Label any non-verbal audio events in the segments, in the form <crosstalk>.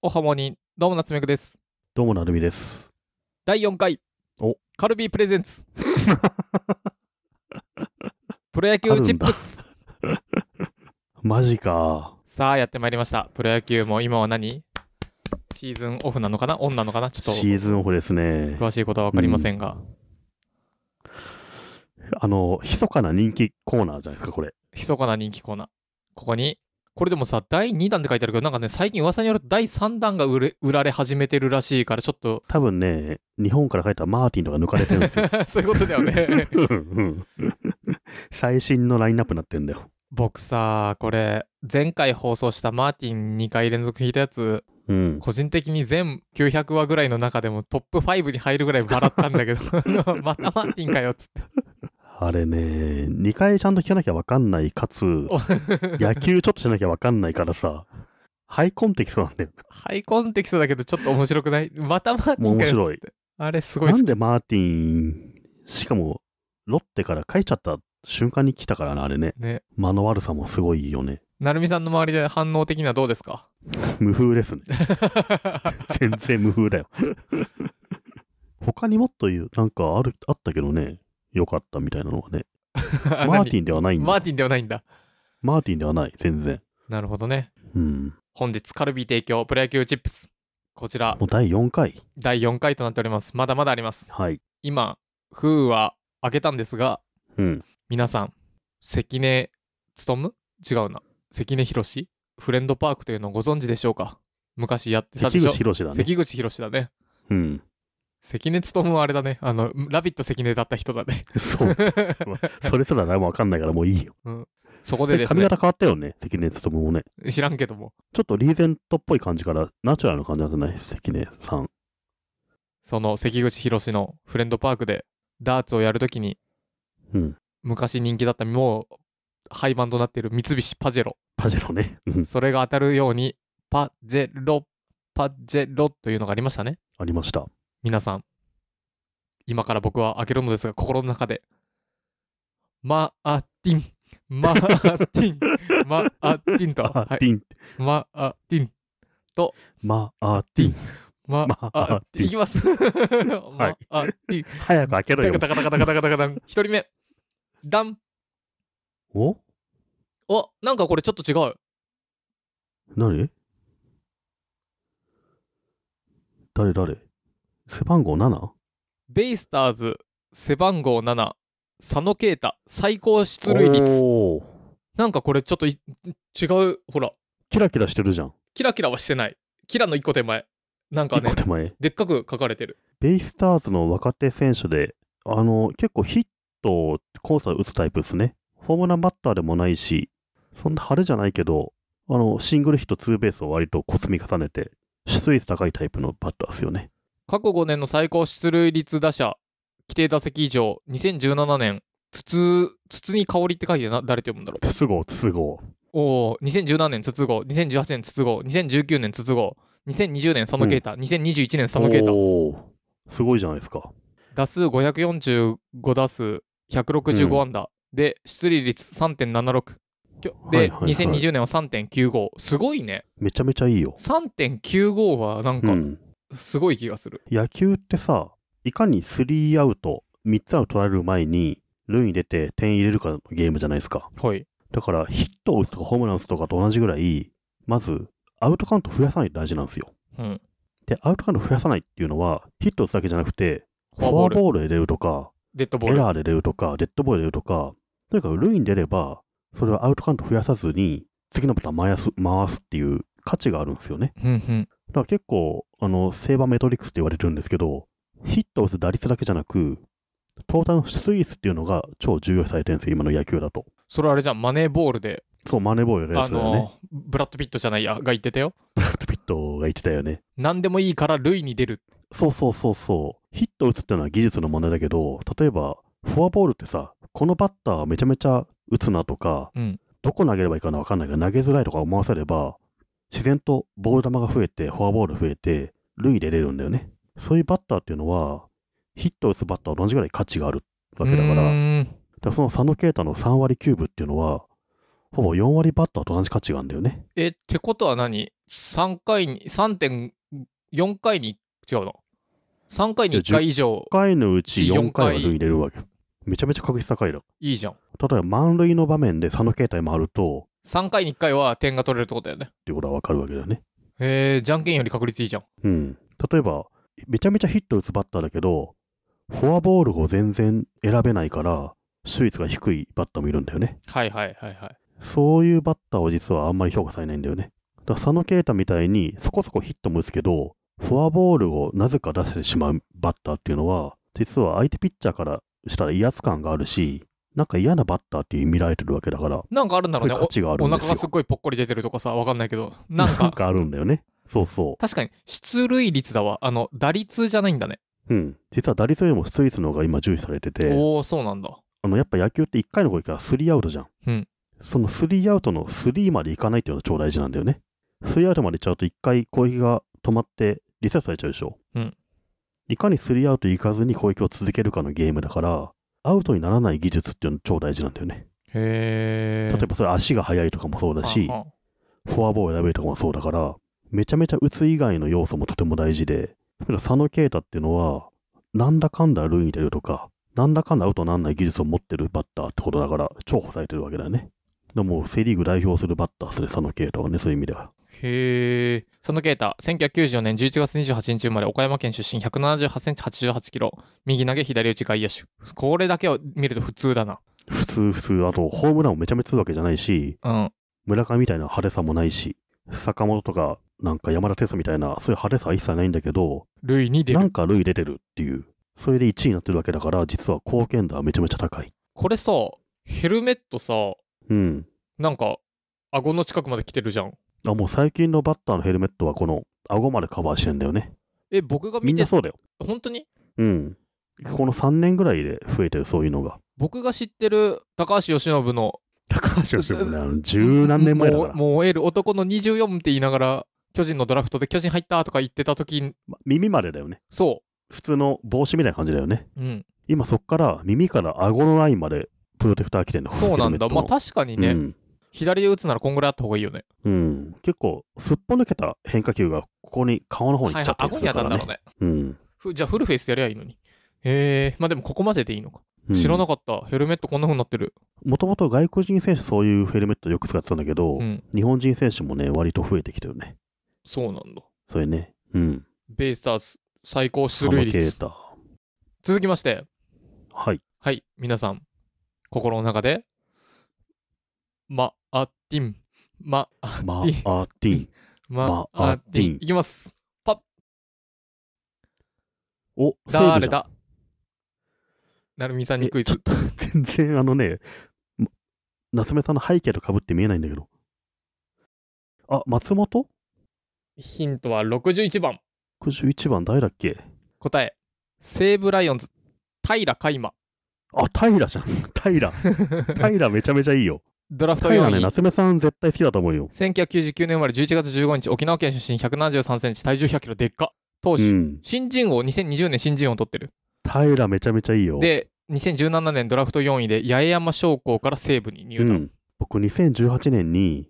おはもに、どうも夏目くです。どうもなるみです。第4回、おカルビープレゼンツ。<laughs> プロ野球チップス。<laughs> マジか。さあ、やってまいりました。プロ野球も今は何シーズンオフなのかなオンなのかなちょっと。シーズンオフですね。詳しいことは分かりませんが。うん、あの、密かな人気コーナーじゃないですか、これ。密かな人気コーナー。ここに、これでもさ、第2弾って書いてあるけど、なんかね、最近噂によると第3弾が売れ売られ始めてるらしいから、ちょっと。多分ね、日本から帰ったマーティンとか抜かれてるんですよ。<laughs> そういうことだよね。うん最新のラインナップになってんだよ。僕さ、これ、前回放送したマーティン2回連続弾いたやつ、うん、個人的に全900話ぐらいの中でもトップ5に入るぐらい笑ったんだけど、<laughs> またマーティンかよっつって。あれね、2回ちゃんと聞かなきゃわかんない、かつ、<laughs> 野球ちょっとしなきゃわかんないからさ、ハイコンテキストなんだよ。ハイコンテキストだけどちょっと面白くないまたマーティンか面白い。あれすごいなんでマーティン、しかも、ロッテから帰っちゃった瞬間に来たからな、あれね。ね間の悪さもすごいよね。なるみさんの周りで反応的にはどうですか <laughs> 無風ですね。<laughs> 全然無風だよ他にもっと言う、なんかある、あったけどね。良かったみたいなのがね。<laughs> マーティンではないんだ。マーティンではないんだ。マーティンではない、全然。なるほどね。うん。本日、カルビー提供、プロ野球チップス。こちら。もう第4回。第4回となっております。まだまだあります。はい。今、封は開けたんですが、うん。皆さん、関根勤違うな。関根宏フレンドパークというのをご存知でしょうか昔やってたでしょ関口だね。関口宏だね。うん。関根勤はあれだね。あの、ラビット関根だった人だね。そう。<laughs> それすら何もわかんないからもういいよ。うん。そこでですね。髪型変わったよね、関根勤もね。知らんけども。ちょっとリーゼントっぽい感じからナチュラルな感じなんじゃない関根さん。その関口宏のフレンドパークでダーツをやるときに、うん、昔人気だった、もう廃盤となっている三菱パジェロ。パジェロね。それが当たるように、パジェロ、パジェロというのがありましたね。ありました。皆さん、今から僕は開けるのですが、心の中で、マーティン、マーティン、マーティンと、マーティン、マーティンと、マーティン。いきます。はい。ティン、早く開けろよ。一人目。ダン。おお、なんかこれちょっと違う。何誰誰背番号 7? ベイスターズ、背番号7、佐野啓太、最高出塁率。なんかこれちょっと違う、ほら。キラキラしてるじゃん。キラキラはしてない。キラの一個手前。なんかね、手前でっかく書かれてる。ベイスターズの若手選手で、あの、結構ヒットをコースを打つタイプですね。ホームランバッターでもないし、そんな晴れじゃないけど、あの、シングルヒット、ツーベースを割とこつみ重ねて、出塁率高いタイプのバッターですよね。過去5年の最高出塁率打者、規定打席以上、2017年、筒、筒に香りって書いてな、誰と読むんだろう。筒号、筒号。おお、2017年筒号、2018年筒号、2019年筒号、2020年佐野啓太、うん、2021年サムケータ。おお、すごいじゃないですか。打数545打数、165安打、うん、で、出塁率3.76。で、はいはいはい、2020年は3.95。すごいね。めちゃめちゃいいよ。3.95はなんか、うんすごい気がする。野球ってさ、いかに3アウト、3つアウト取られる前に、塁に出て点入れるかのゲームじゃないですか。はい。だから、ヒットを打つとかホームラン打つとかと同じぐらい、まず、アウトカウント増やさないと大事なんですよ。うん。で、アウトカウント増やさないっていうのは、ヒット打つだけじゃなくて、フォアボール入れるとか、デッドボールエラーで出るとか、デッドボール入れるとか、とにかく塁に出れば、それはアウトカウント増やさずに、次のボタン回す回すっていう価値があるんですよね。うんうん、だから結構、あの、セーバーメトリックスって言われるんですけど、ヒットを打つ打率だけじゃなく、トータルの出塁数っていうのが超重要視されてるんですよ、今の野球だと。それあれじゃん、マネーボールで。そう、マネーボールで、ね、あのー、ブラッド・ピットじゃないや、が言ってたよ。ブラッド・ピットが言ってたよね。何でもいいから塁に出る。そうそうそうそう。ヒットを打つっていうのは技術の問題だけど、例えば、フォアボールってさ、このバッターめちゃめちゃ打つなとか、うん、どこ投げればいいかな分かんないけど、投げづらいとか思わせれば、自然とボール球が増えて、フォアボール増えて、塁で出るんだよね。そういうバッターっていうのは、ヒットを打つバッター同じぐらい価値があるわけだから、からその佐野啓太の3割9分っていうのは、ほぼ4割バッターと同じ価値があるんだよね。え、ってことは何 ?3 回に、3.4回に、違うの ?3 回に1回以上。1回のうち4回は塁入れるわけ。めちゃめちゃ確率高いだ。いいじゃん。例えば満塁の場面で佐野形態回ると、3回に1回は点が取れるってことだよね。ってことはわかるわけだよね。へえー、じゃんけんより確率いいじゃん。うん。例えば、めちゃめちゃヒット打つバッターだけど、フォアボールを全然選べないから、手率が低いバッターもいるんだよね。はいはいはいはい。そういうバッターを実はあんまり評価されないんだよね。だから佐野啓太みたいにそこそこヒットも打つけど、フォアボールをなぜか出せてしまうバッターっていうのは、実は相手ピッチャーからしたら威圧感があるし、なんか嫌なバッターって見られてるわけだから。なんかあるんだろうね。価値があるんお腹がすっごいぽっこり出てるとかさ、わかんないけど。なんか。なんかあるんだよね。そうそう。確かに、出塁率だわ。あの、打率じゃないんだね。うん。実は打率よりも出塁率の方が今重視されてて。おお、そうなんだ。あの、やっぱ野球って1回の攻撃からーアウトじゃん。うん。そのーアウトのスリーまでいかないっていうのが超大事なんだよね。スリーアウトまでいっちゃうと1回攻撃が止まってリセットされちゃうでしょ。うん。いかにスリーアウトいかずに攻撃を続けるかのゲームだから、アウトにならない技術っていうの超大事なんだよね。例えばそれ足が速いとかもそうだし、フォアボールを選べるとかもそうだから、めちゃめちゃ打つ以外の要素もとても大事で、佐野啓太っていうのは、なんだかんだ塁に出るとか、なんだかんだアウトにならない技術を持ってるバッターってことだから、重宝されてるわけだよね。でもセ・リーグ代表するバッターそれ佐野啓太はね、そういう意味では。へえ。佐野啓太、1994年11月28日生まれ、岡山県出身、178センチ、88キロ、右投げ、左打ち、外野手。これだけを見ると普通だな。普通、普通。あと、ホームランもめちゃめちゃするわけじゃないし、うん。村上みたいな派手さもないし、坂本とか、なんか山田哲みたいな、そういう派手さは一切ないんだけど、に出る。なんか塁出てるっていう。それで1位になってるわけだから、実は貢献度はめちゃめちゃ高い。これさ、ヘルメットさ、うん。なんか、顎の近くまで来てるじゃん。あ、もう最近のバッターのヘルメットはこの、顎までカバーしてんだよね。え、僕が見てみんなそうだよ。本当にうん。この3年ぐらいで増えてる、そういうのが。僕が知ってる高橋由伸の。高橋由伸ね、あの、十何年前だから。燃える男の24って言いながら、巨人のドラフトで巨人入ったとか言ってた時、ま、耳までだよね。そう。普通の帽子みたいな感じだよね。うん。今そっから耳から顎のラインまでプロテクター来てんそうなんだ。まあ確かにね、うん、左で打つならこんぐらいあった方がいいよね。うん。結構、すっぽ抜けた変化球がここに顔の方に来ちゃったりするから、ね、はい顎に当たんだろうね。うん。じゃあフルフェイスでやりゃいいのに。えー、まあでもここまででいいのか。知らなかった、ヘルメットこんな風になってる。もともと外国人選手そういうヘルメットよく使ってたんだけど、うん、日本人選手もね、割と増えてきてるね。そうなんだ。それね。うん。ベイスターズ最高出塁率。続きまして。はい。はい、皆さん、心の中で、マアティン、マアティティン、マアティン、いきます。パッお、誰だなるみさんにクイズ。<laughs> 全然あのね、夏目さんの背景とかぶって見えないんだけど。あ、松本ヒントは61番。61番誰だっけ答え、西武ライオンズ、平海馬。あ、平じゃん。<laughs> 平。平めちゃめちゃいいよ。ドラフト4位。ね、夏目さん絶対好きだと思うよ。1999年生まれ11月15日、沖縄県出身173センチ、体重100キロ、でっか。投手、うん、新人王、2020年新人王取ってる。平めちゃめちゃいいよ。で、2017年ドラフト4位で八重山商工から西武に入団。うん、僕、2018年に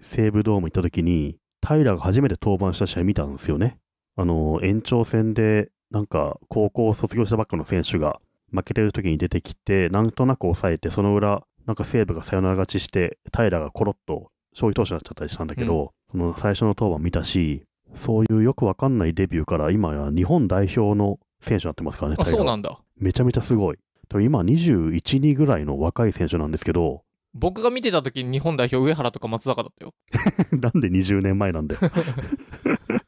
西武ドーム行った時に、平が初めて登板した試合見たんですよね。あの、延長戦で、なんか、高校卒業したばっかの選手が、負けてる時に出てきて、なんとなく抑えて、その裏、なんか西武がサヨナラ勝ちして、平がコロッと勝利投手になっちゃったりしたんだけど、うん、その最初の登板見たし、そういうよくわかんないデビューから、今や日本代表の選手になってますからね、あそうなんだ。めちゃめちゃすごい。今21、2ぐらいの若い選手なんですけど、僕が見てた時に日本代表上原とか松坂だったよ。<laughs> なんで20年前なんだよ。<laughs>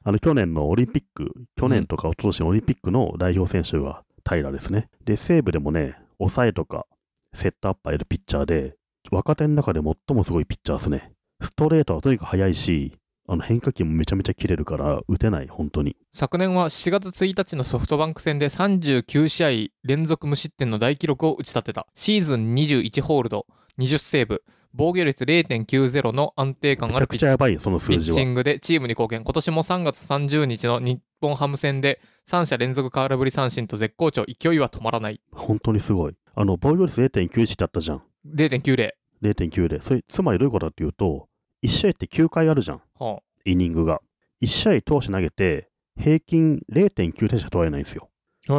あの去年のオリンピック、去年とか一昨年のオリンピックの代表選手が平ですね。で、西武でもね、抑えとかセットアップーやるピッチャーで、若手の中で最もすごいピッチャーですね。ストレートはとにかく速いし、あの変化球もめちゃめちゃ切れるから、打てない、本当に。昨年は7月1日のソフトバンク戦で39試合連続無失点の大記録を打ち立てた。シーズン21ホールド、20セーブ、防御率0.90の安定感あるピッチングでチームに貢献。今年も3月30日の日本ハム戦で3者連続空振り三振と絶好調、勢いは止まらない。本当にすごい。あの、防御率0.91だったじゃん。0.90。0.90。それ、つまりどういうことだっていうと、1試合って9回あるじゃん。はあ、イニングが。1試合投手投げて、平均0.9点しか取られないんですよ。へ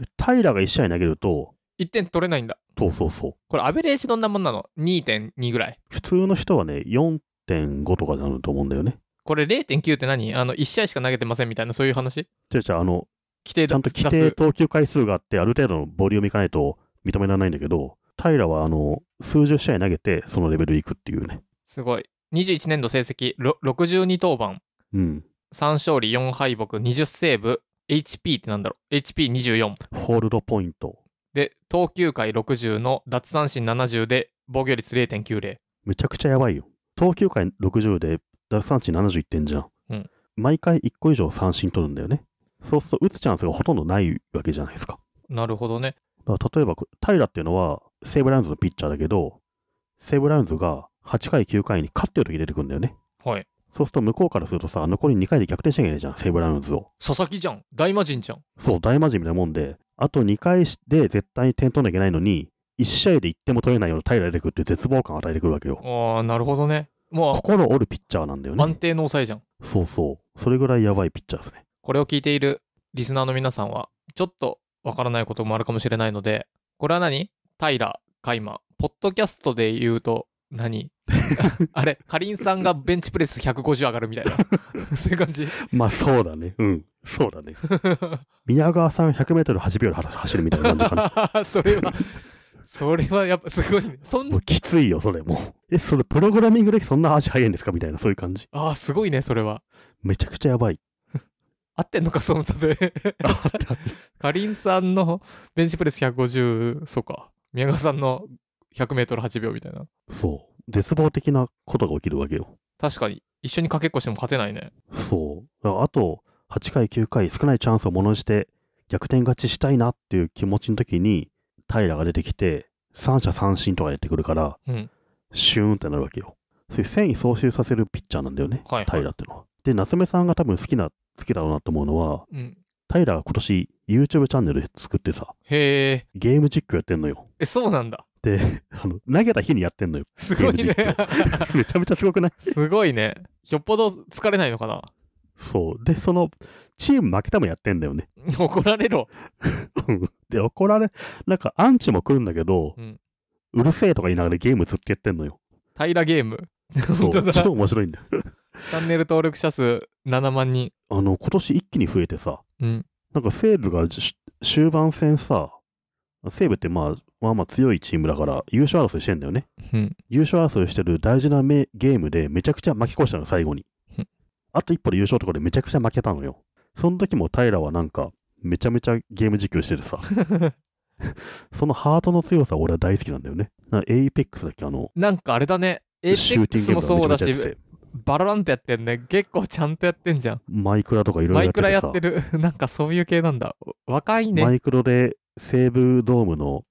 え。つまり、平が1試合投げると、1点取れないんだ。そうそうそう。これ、アベレージどんなもんなの ?2.2 ぐらい。普通の人はね、4.5とかになると思うんだよね。これ0.9って何あの、1試合しか投げてませんみたいな、そういう話違う違う、あの、規定ちゃんと規定投球回数があって、ある程度のボリュームいかないと認められないんだけど、平はあの、数十試合投げて、そのレベルいくっていうね。すごい。21年度成績62登板、うん、3勝利4敗北20セーブ HP ってなんだろう HP24 ホールドポイントで投球回60の奪三振70で防御率0.90めちゃくちゃやばいよ投球回60で奪三振71点じゃん。うん、毎回1個以上三振取るんだよね。そうすると打つチャンスがほとんどないわけじゃないですか。なるほどね。だから例えば、平っていうのは西武ライオンズのピッチャーだけど、西武ライオンズが8回、9回に勝ってる時出てくんだよね。はい。そうすると向こうからするとさ、残り2回で逆転しなきゃいけないじゃん、西武ライオンズを。佐々木じゃん。大魔神じゃん。そう、大魔神みたいなもんで、あと2回で絶対に点取らなきゃいけないのに、1試合で1点も取れないような平出てくるって絶望感を与えてくるわけよ。ああ、なるほどね。もう心折るピッチャーなんだよね。安定の抑えじゃん。そうそう。それぐらいやばいピッチャーですね。これを聞いているリスナーの皆さんは、ちょっとわからないこともあるかもしれないので、これは何平、カイマ。ポッドキャストで言うと何、<laughs> あれ、かりんさんがベンチプレス150上がるみたいな。<laughs> そういう感じまあそうだね。うん。そうだね。<laughs> 宮川さん100メートル8秒で走るみたいな感じかな。それは、それはやっぱすごいね。そんな。きついよ、それもえ、それプログラミングでそんな足速いんですかみたいな、そういう感じ。ああ、すごいね、それは。めちゃくちゃやばい。<laughs> 合ってんのか、その例え。<laughs> かりんさんのベンチプレス150、そうか。宮川さんの100メートル8秒みたいな。そう。絶望的なことが起きるわけよ。確かに。一緒にかけっこしても勝てないね。そう。あと、8回、9回、少ないチャンスをものにして、逆転勝ちしたいなっていう気持ちの時に、平が出てきて、三者三振とかやってくるから、うん、シューンってなるわけよ。そういう繊維総集させるピッチャーなんだよね、はいはい、平ってのは。で、夏目さんが多分好きな、好きだろうなと思うのは、うん、平が今年 YouTube チャンネル作ってさ、へーゲーム実況やってんのよ。え、そうなんだ。で、あの、投げた日にやってんのよ。すごいね。<laughs> めちゃめちゃすごくないすごいね。よっぽど疲れないのかな。そう。で、その、チーム負けたもやってんだよね。<laughs> 怒られろ。で、怒られ、なんかアンチも来るんだけど、うん、うるせえとか言いながらゲームずっとやってんのよ。平らゲーム。そう、<laughs> 超面白いんだよ。チャンネル登録者数7万人。あの、今年一気に増えてさ、うん、なんか西武が終盤戦さ、西武ってまあ、まあまあ強いチームだから優勝争いしてんだよね。うん、優勝争いしてる大事なゲームでめちゃくちゃ巻き越したの、最後に。あと一歩で優勝とかでめちゃくちゃ負けたのよ。その時も平はなんか、めちゃめちゃゲーム実況しててさ。<laughs> そのハートの強さ俺は大好きなんだよね。エイペックスだっけあの。なんかあれだね。エイペックスもそうだし、バラランとやってんね。結構ちゃんとやってんじゃん。マイクラとかいろいろマイクラやってる。<laughs> なんかそういう系なんだ。若いね。マイクロで西武ドームの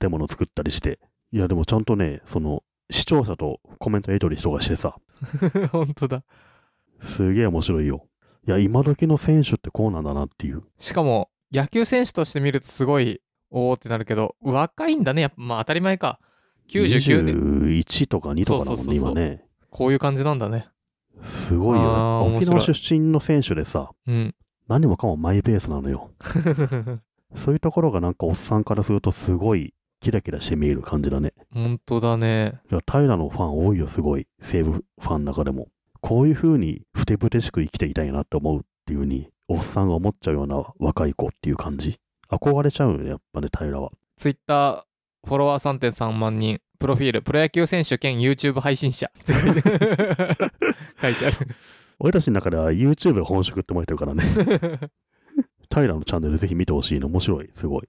建物作ったりして。いやでもちゃんとね、その視聴者とコメントやり取り人がしてさ。<laughs> 本当だ。すげえ面白いよ。いや、今時の選手ってこうなんだなっていう。しかも、野球選手として見るとすごい、おーってなるけど、若いんだね。やっぱ、まあ当たり前か。99年。21とか2とかだもんね、今ね。こういう感じなんだね。すごいよ。沖縄出身の選手でさ、うん、何もかもマイペースなのよ。<laughs> そういうところがなんかおっさんからするとすごいキラキラして見える感じだね。本当だね。平のファン多いよ、すごい。西武ファンの中でも。こういうふうにふてぶてしく生きていたいなって思うっていうふうに、おっさんが思っちゃうような若い子っていう感じ。憧れちゃうよね、やっぱね、平は。ツイッターフォロワー3.3万人、プロフィール、プロ野球選手兼 YouTube 配信者。書いてある。俺たちの中では YouTube 本職って思えてるからね。平 <laughs> のチャンネルぜひ見てほしいの、面白い、すごい。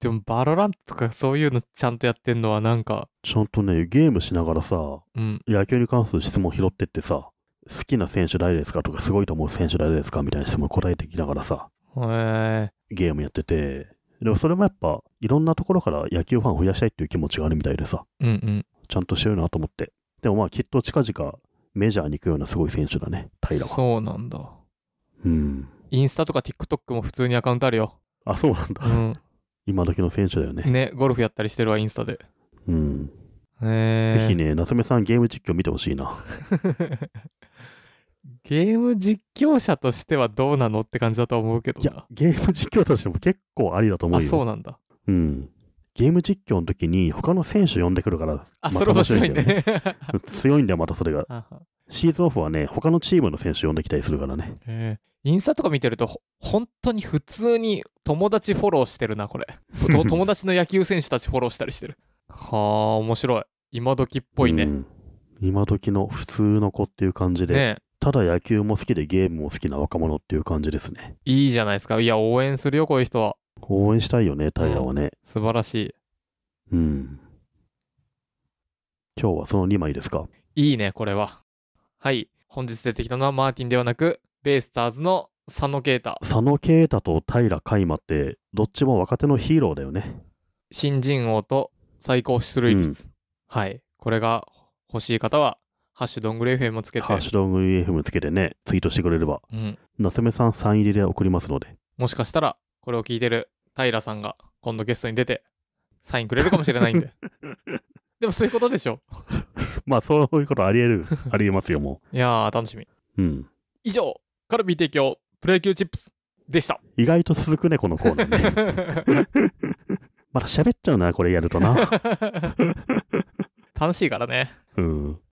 でも、バロラントとかそういうのちゃんとやってんのはなんか。ちゃんとね、ゲームしながらさ、うん、野球に関する質問拾ってってさ、好きな選手誰ですかとか、すごいと思う選手誰ですかみたいな質問答えてきながらさ、へゲームやってて、でもそれもやっぱ、いろんなところから野球ファンを増やしたいっていう気持ちがあるみたいでさ、うんうん、ちゃんとしてるなと思って。でもまあ、きっと近々、メジャーに行くようなすごい選手だね、平は。そうなんだ。うん。インスタとか TikTok も普通にアカウントあるよ。あ、そうなんだ。うん。今時の選手だよね。ね、ゴルフやったりしてるわ、インスタで。うん。えー、ぜひね、夏目さんゲーム実況見てほしいな。<laughs> ゲーム実況者としてはどうなのって感じだと思うけどいや、ゲーム実況としても結構ありだと思うよ。あ、そうなんだ。うん。ゲーム実況の時に他の選手呼んでくるから、あ、それ面白いね。<laughs> 強いんだよ、またそれが。シーズンオフはね、他のチームの選手呼んできたりするからね。えー、インスタとか見てると、本当に普通に友達フォローしてるな、これ。<laughs> 友達の野球選手たちフォローしたりしてる。はあ、面白い。今時っぽいね、うん。今時の普通の子っていう感じで、ね、ただ野球も好きでゲームも好きな若者っていう感じですね。いいじゃないですか。いや、応援するよ、こういう人は。応援したいよね、タイヤはね、素晴らしい。うん。今日はその2枚ですかいいね、これは。はい。本日出てきたのはマーティンではなく、ベイスターズの佐野啓太。佐野啓太と平海馬って、どっちも若手のヒーローだよね。新人王と最高出塁率。うん、はい。これが欲しい方は、ハッシュドングル FM つけて。ハッシュドングル FM つけてね、ツイートしてくれれば。うん。なせめさん3入りで送りますので。もしかしたら、これを聞いてる平さんが今度ゲストに出て、サインくれるかもしれないんで。<laughs> でもそういうことでしょ。まあ、そういうことありえる、<laughs> ありえますよ、もう。いやー、楽しみ。うん。以上、カルビー提供、プロ野球チップスでした。意外と続くね、このコーナーね。<laughs> まだ喋っちゃうな、これやるとな。<laughs> 楽しいからね。うん。